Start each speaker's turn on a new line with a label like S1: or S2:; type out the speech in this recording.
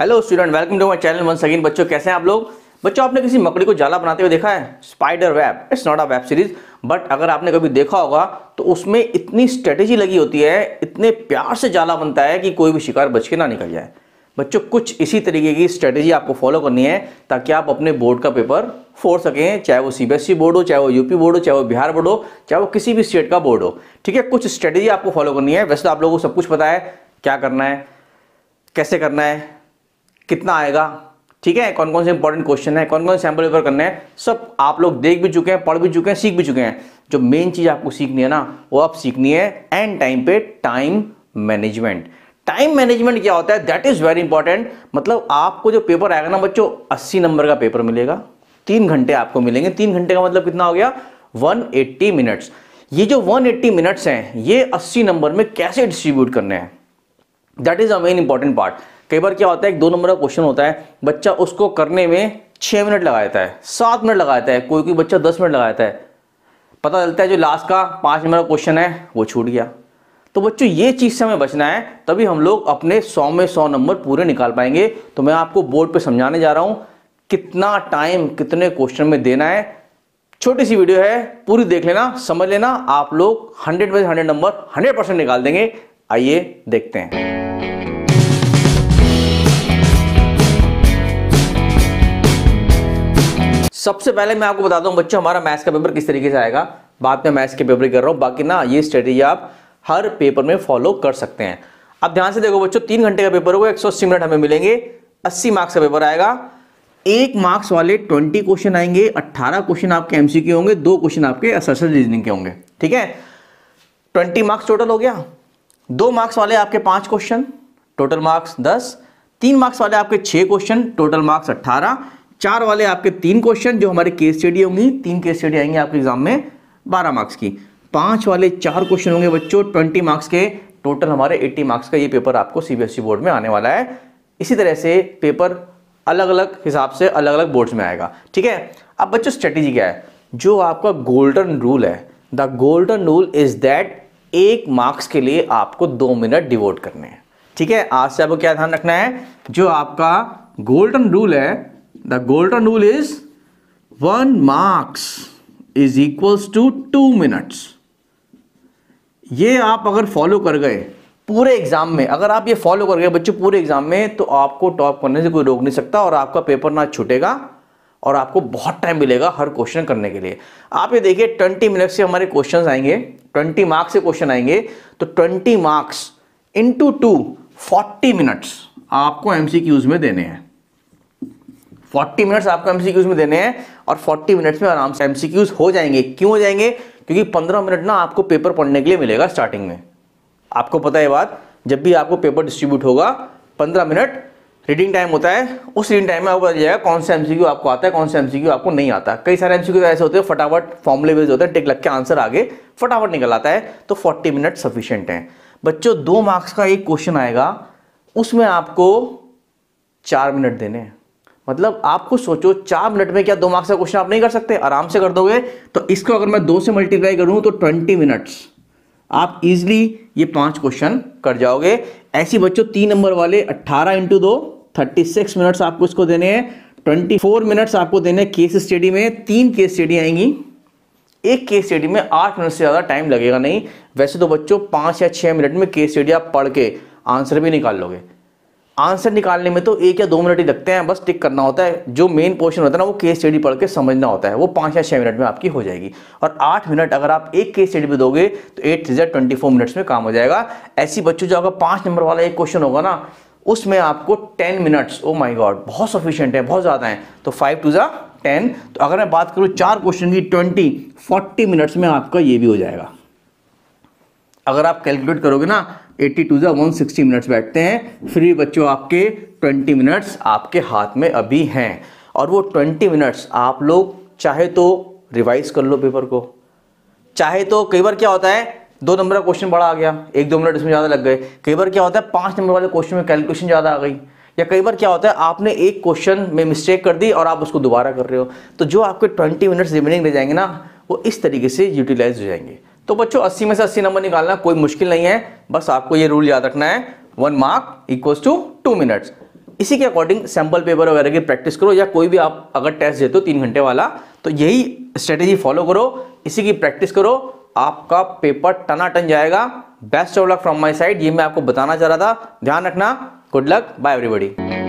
S1: hello student welcome to my channel वन सगिन बच्चों कैसे हैं आप लोग बच्चों आपने किसी मकड़ी को जाला बनाते हुए देखा है spider web it's not a web series but अगर आपने कभी देखा होगा तो उसमें इतनी स्ट्रेटेजी लगी होती है इतने प्यार से जाला बनता है कि कोई भी शिकार बच के ना निकल जाए बच्चों कुछ इसी तरीके की स्ट्रेटेजी आपको फॉलो करनी है ताकि आप अपने बोर्ड का पेपर फोड़ सकें चाहे वो सी बोर्ड e हो चाहे वो यूपी बोर्ड हो चाहे वो बिहार बोर्ड हो चाहे वो किसी भी स्टेट का बोर्ड हो ठीक है कुछ स्ट्रेटेजी आपको फॉलो करनी है वैसे तो आप लोगों को सब कुछ पता है क्या करना है कैसे करना है कितना आएगा ठीक है कौन कौन से इंपॉर्टेंट क्वेश्चन है कौन कौन से सैम्पल पेपर करने हैं सब आप लोग देख भी चुके हैं पढ़ भी चुके हैं सीख भी चुके हैं जो मेन चीज़ आपको सीखनी है ना वो आप सीखनी है एंड टाइम पे टाइम मैनेजमेंट टाइम मैनेजमेंट क्या होता है दैट इज़ वेरी इंपॉर्टेंट मतलब आपको जो पेपर आएगा ना बच्चों अस्सी नंबर का पेपर मिलेगा तीन घंटे आपको मिलेंगे तीन घंटे का मतलब कितना हो गया वन मिनट्स ये जो 180 मिनट्स हैं ये 80 नंबर में कैसे डिस्ट्रीब्यूट करने हैं that is a main important part कई बार क्या होता है एक दो नंबर का क्वेश्चन होता है बच्चा उसको करने में छः मिनट लगा देता है सात मिनट लगा देता है कोई कोई बच्चा दस मिनट लगा देता है पता चलता है जो लास्ट का पाँच नंबर का क्वेश्चन है वो छूट गया तो बच्चों ये चीज़ से हमें बचना है तभी हम लोग अपने सौ में सौ नंबर पूरे निकाल पाएंगे तो मैं आपको बोर्ड पर समझाने जा रहा हूँ कितना टाइम कितने क्वेश्चन में देना है छोटी सी वीडियो है पूरी देख लेना समझ लेना आप लोग हंड्रेड में हंड्रेड नंबर हंड्रेड परसेंट निकाल देंगे आइए देखते हैं सबसे पहले मैं आपको बताता दूं बच्चों हमारा मैथ्स का पेपर किस तरीके से आएगा बाद में मैथ्स के पेपर कर रहा हूँ बाकी ना ये स्ट्रेटेजी आप हर पेपर में फॉलो कर सकते हैं अब ध्यान से देखो बच्चों तीन घंटे का पेपर होगा एक सौ मिनट हमें मिलेंगे अस्सी मार्क्स का पेपर आएगा एक मार्क्स वाले ट्वेंटी क्वेश्चन आएंगे अट्ठारह क्वेश्चन आपके एमसीक्यू होंगे दो क्वेश्चन आपके असल रीजनिंग के होंगे ठीक है ट्वेंटी मार्क्स टोटल हो गया दो मार्क्स वाले आपके पांच क्वेश्चन टोटल मार्क्स दस तीन मार्क्स वाले आपके छह क्वेश्चन टोटल मार्क्स अट्ठारह चार वाले आपके तीन क्वेश्चन जो हमारे केस स्टडी होंगी तीन केस स्टडी आएंगे आपके एग्जाम में बारह मार्क्स की पांच वाले चार क्वेश्चन होंगे बच्चों ट्वेंटी मार्क्स के टोटल हमारे एट्टी मार्क्स का ये पेपर आपको सीबीएसई बोर्ड e में आने वाला है इसी तरह से पेपर अलग अलग हिसाब से अलग अलग बोर्ड्स में आएगा ठीक है अब बच्चों स्ट्रेटेजी क्या है जो आपका गोल्डन रूल है the golden rule is that एक मार्क्स के लिए आपको दो मिनट डिवोट करने हैं ठीक है आज से आपको क्या ध्यान रखना है जो आपका गोल्डन रूल है the golden rule is 1 marks is equals to two minutes ये आप अगर फॉलो कर गए पूरे एग्जाम में अगर आप ये फॉलो कर गए बच्चों पूरे एग्जाम में तो आपको टॉप करने से कोई रोक नहीं सकता और आपका पेपर ना छूटेगा और आपको बहुत टाइम मिलेगा हर क्वेश्चन करने के लिए आप ये देखिए ट्वेंटी मिनट से हमारे क्वेश्चंस आएंगे ट्वेंटी मार्क्स से क्वेश्चन आएंगे तो twenty marks into two forty minutes आपको एमसीक्यूज में देने हैं 40 मिनट्स आपको एमसीक्यूज में देने हैं और 40 मिनट्स में आराम से एमसीक्यूज हो जाएंगे क्यों हो जाएंगे क्योंकि 15 मिनट ना आपको पेपर पढ़ने के लिए मिलेगा स्टार्टिंग में आपको पता है बात जब भी आपको पेपर डिस्ट्रीब्यूट होगा 15 मिनट रीडिंग टाइम होता है उस रीडिंग टाइम में आपको पता जाएगा कौन सा एमसीक्यू आपको आता है कौन सा एमसीक्यू आपको नहीं आता कई सारे एमसीक्यू तो ऐसे होते हैं फटाफट फॉर्मुले बेस्ड होते हैं टिक लग के आंसर आगे फटाफट निकल आता है तो 40 मिनट सफिशियंट है बच्चों दो मार्क्स का एक क्वेश्चन आएगा उसमें आपको चार मिनट देने हैं मतलब आपको सोचो चार मिनट में क्या दो मार्क्स का क्वेश्चन आप नहीं कर सकते आराम से कर दोगे तो इसको अगर मैं दो से मल्टीप्लाई करूँ तो ट्वेंटी मिनट्स आप इजिली ये पांच क्वेश्चन कर जाओगे ऐसी बच्चों तीन नंबर वाले अट्ठारह इंटू दो थर्टी सिक्स मिनट्स आपको इसको देने हैं ट्वेंटी फोर मिनट्स आपको देने हैं केस स्टडी में तीन केस स्टडी आएंगी एक केस स्टडी में आठ मिनट से ज़्यादा टाइम लगेगा नहीं वैसे तो बच्चों पाँच या छः मिनट में केस स्टडी आप पढ़ के आंसर भी निकाल लोगे आंसर निकालने में तो एक या दो मिनट ही लगते हैं बस टिक करना होता है जो मेन पोर्शन होता है ना वो केस स्टडी पढ़ के समझना होता है वो पाँच या छः मिनट में आपकी हो जाएगी और आठ मिनट अगर आप एक केस स्टडी पे दोगे तो एट से ट्वेंटी फोर मिनट्स में काम हो जाएगा ऐसी बच्चों जो अगर पाँच नंबर वाला एक क्वेश्चन होगा ना उसमें आपको ten minutes oh my god बहुत सफिशियंट है बहुत ज़्यादा है तो फाइव टू जो टेन तो अगर मैं बात करूँ चार क्वेश्चन की ट्वेंटी फोर्टी मिनट्स में आपका ये भी हो जाएगा अगर आप कैलकुलेट करोगे ना 82 टू ज़ा सिक्सटी मिनट्स बैठते हैं फिर बच्चों आपके 20 मिनट्स आपके हाथ में अभी हैं और वो 20 मिनट्स आप लोग चाहे तो रिवाइज कर लो पेपर को चाहे तो कई बार क्या होता है दो नंबर का क्वेश्चन बड़ा आ गया एक दो मिनट इसमें ज़्यादा लग गए कई बार क्या होता है पाँच नंबर वाले क्वेश्चन में कैलकुलेशन ज़्यादा आ गई या कई बार क्या होता है आपने एक क्वेश्चन में मिस्टेक कर दी और आप उसको दोबारा कर रहे हो तो जो आपके ट्वेंटी मिनट्स रिमेनिंग रह जाएंगे ना वो इस तरीके से यूटिलाइज हो जाएंगे तो बच्चों अस्सी में से अस्सी नंबर निकालना कोई मुश्किल नहीं है बस आपको ये रूल याद रखना है one mark equals to two minutes इसी के अकॉर्डिंग सैम्पल पेपर वगैरह की प्रैक्टिस करो या कोई भी आप अगर टेस्ट देते हो तीन घंटे वाला तो यही स्ट्रेटेजी फॉलो करो इसी की प्रैक्टिस करो आपका पेपर टनाटन जाएगा best of luck from my side ये मैं आपको बताना चाह रहा था ध्यान रखना गुड लक बाय एवरीबडी